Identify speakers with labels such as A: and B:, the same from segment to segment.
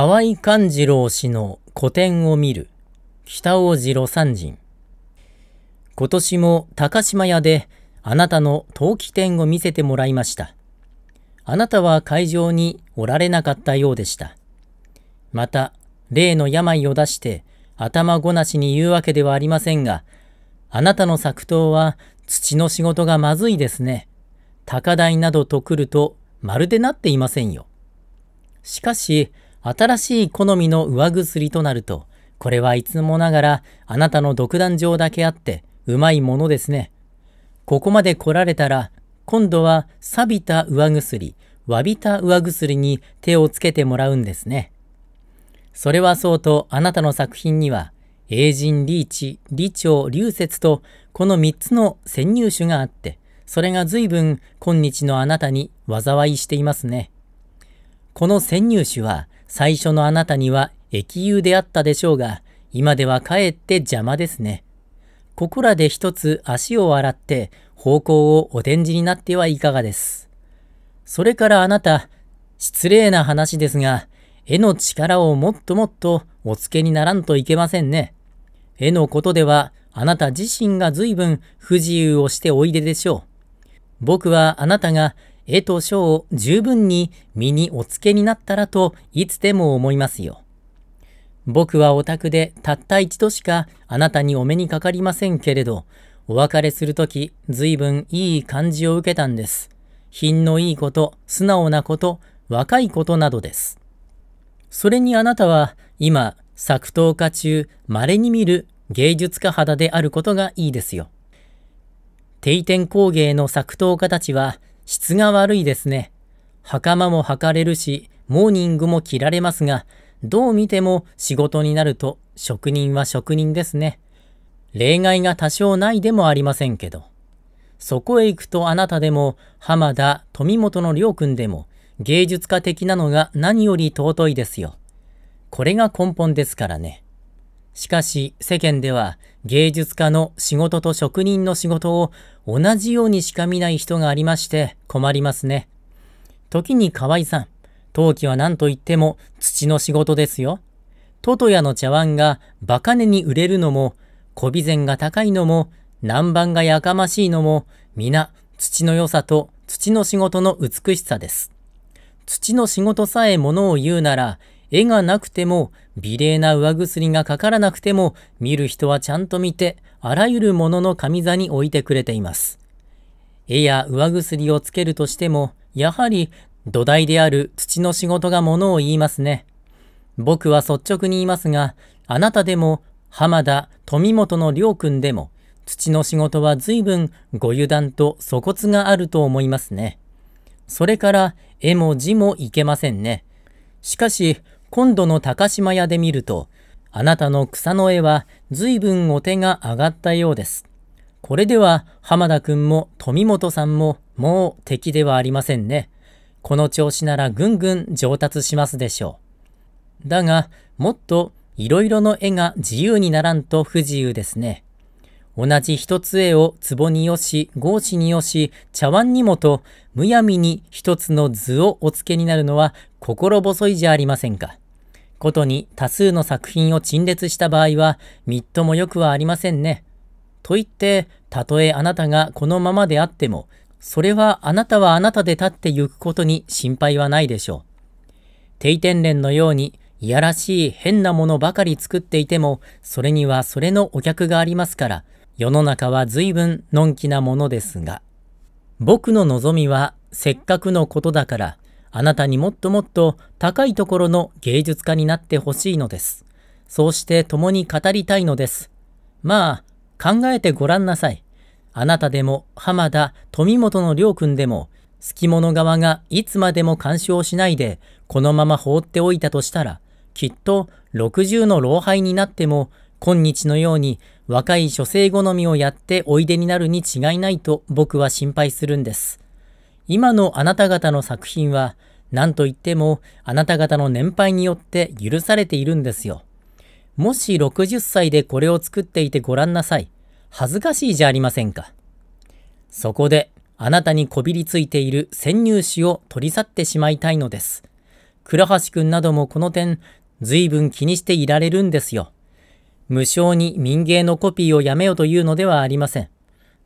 A: 河合勘次郎氏の古典を見る北王子魯山人今年も高島屋であなたの陶器店を見せてもらいましたあなたは会場におられなかったようでしたまた例の病を出して頭ごなしに言うわけではありませんがあなたの作刀は土の仕事がまずいですね高台などと来るとまるでなっていませんよしかし新しい好みの上薬となると、これはいつもながらあなたの独壇場だけあってうまいものですね。ここまで来られたら、今度は錆びた上薬、わびた上薬に手をつけてもらうんですね。それはそうとあなたの作品には、英人リーチ、李長、龍雪とこの3つの潜入種があって、それが随分今日のあなたに災いしていますね。この潜入種は最初のあなたには駅友であったでしょうが、今ではかえって邪魔ですね。ここらで一つ足を洗って方向をお伝じになってはいかがです。それからあなた、失礼な話ですが、絵の力をもっともっとお付けにならんといけませんね。絵のことではあなた自身が随分不自由をしておいででしょう。僕はあなたが絵と書を十分に身にお付けになったらといつでも思いますよ。僕はお宅でたった一度しかあなたにお目にかかりませんけれど、お別れするとき、随分いい感じを受けたんです。品のいいこと、素直なこと、若いことなどです。それにあなたは、今、作闘家中、稀に見る芸術家肌であることがいいですよ。定点工芸の作闘家たちは、質が悪いですね。袴も履かれるし、モーニングも着られますが、どう見ても仕事になると職人は職人ですね。例外が多少ないでもありませんけど。そこへ行くとあなたでも、浜田、富本の良君でも、芸術家的なのが何より尊いですよ。これが根本ですからね。しかし世間では芸術家の仕事と職人の仕事を同じようにしか見ない人がありまして困りますね。時に河合さん、陶器は何と言っても土の仕事ですよ。トトヤの茶碗がバカ値に売れるのも、小備前が高いのも、南蛮がやかましいのも、皆土の良さと土の仕事の美しさです。土の仕事さえものを言うなら、絵がなくても、美麗な上薬がかからなくても、見る人はちゃんと見て、あらゆるものの上座に置いてくれています。絵や上薬をつけるとしても、やはり土台である土の仕事がものを言いますね。僕は率直に言いますが、あなたでも、浜田、富本の良君でも、土の仕事は随分ご油断と粗骨があると思いますね。それから、絵も字もいけませんね。しかし、今度の高島屋で見ると、あなたの草の絵は随分お手が上がったようです。これでは浜田くんも富本さんももう敵ではありませんね。この調子ならぐんぐん上達しますでしょう。だが、もっといろいろの絵が自由にならんと不自由ですね。同じ一つ絵を壺によし、合子によし、茶碗にもと、むやみに一つの図をお付けになるのは心細いじゃありませんか。ことに多数の作品を陳列した場合は、みっともよくはありませんね。と言って、たとえあなたがこのままであっても、それはあなたはあなたで立ってゆくことに心配はないでしょう。定点連のように、いやらしい変なものばかり作っていても、それにはそれのお客がありますから、世の中は随分のんきなものですが。僕の望みは、せっかくのことだから、あなたにもっともっと高いところの芸術家になってほしいのです。そうして共に語りたいのです。まあ、考えてごらんなさい。あなたでも浜田、富本の良君でも、好き者側がいつまでも干渉しないで、このまま放っておいたとしたら、きっと60の老廃になっても、今日のように若い女性好みをやっておいでになるに違いないと僕は心配するんです。今のあなた方の作品は、何と言ってもあなた方の年配によって許されているんですよ。もし60歳でこれを作っていてごらんなさい。恥ずかしいじゃありませんか。そこで、あなたにこびりついている潜入士を取り去ってしまいたいのです。倉橋くんなどもこの点、随分気にしていられるんですよ。無償に民芸のコピーをやめよというのではありません。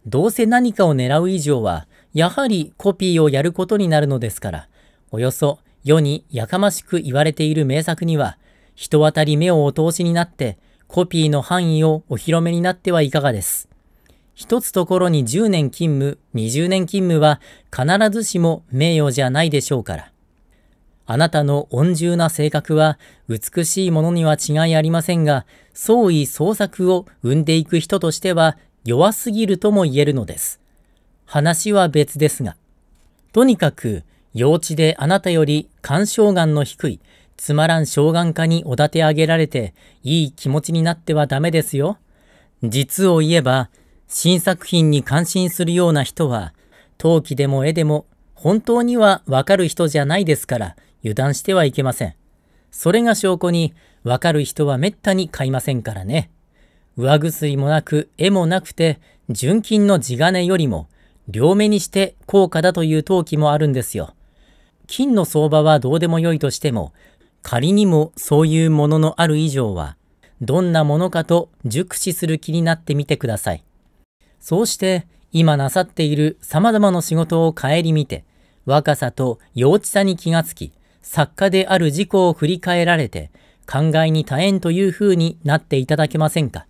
A: どうせ何かを狙う以上は、やはりコピーをやることになるのですから、およそ世にやかましく言われている名作には、人当たり目をお通しになって、コピーの範囲をお披露目になってはいかがです。一つところに10年勤務、20年勤務は必ずしも名誉じゃないでしょうから。あなたの恩重な性格は美しいものには違いありませんが、創意創作を生んでいく人としては弱すぎるとも言えるのです。話は別ですが、とにかく幼稚であなたより干渉眼の低い、つまらん小眼科におだて上げられて、いい気持ちになってはダメですよ。実を言えば、新作品に感心するような人は、陶器でも絵でも本当にはわかる人じゃないですから、油断してはいけません。それが証拠に、わかる人はめったに買いませんからね。上薬もなく、絵もなくて、純金の地金よりも、両目にして高価だという投機もあるんですよ。金の相場はどうでもよいとしても、仮にもそういうもののある以上は、どんなものかと熟知する気になってみてください。そうして今なさっている様々な仕事を顧みて、若さと幼稚さに気がつき、作家である事故を振り返られて、考えに耐えんという風になっていただけませんか。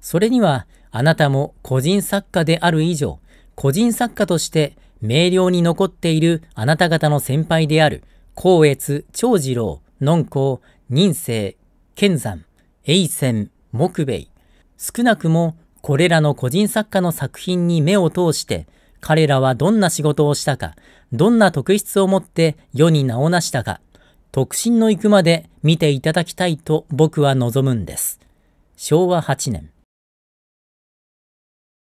A: それには、あなたも個人作家である以上、個人作家として明瞭に残っているあなた方の先輩である光悦、長次郎、濃厚、仁生、健山、永泉、木米。少なくもこれらの個人作家の作品に目を通して、彼らはどんな仕事をしたか、どんな特質を持って世に名を成したか、特進の行くまで見ていただきたいと僕は望むんです。昭和8年。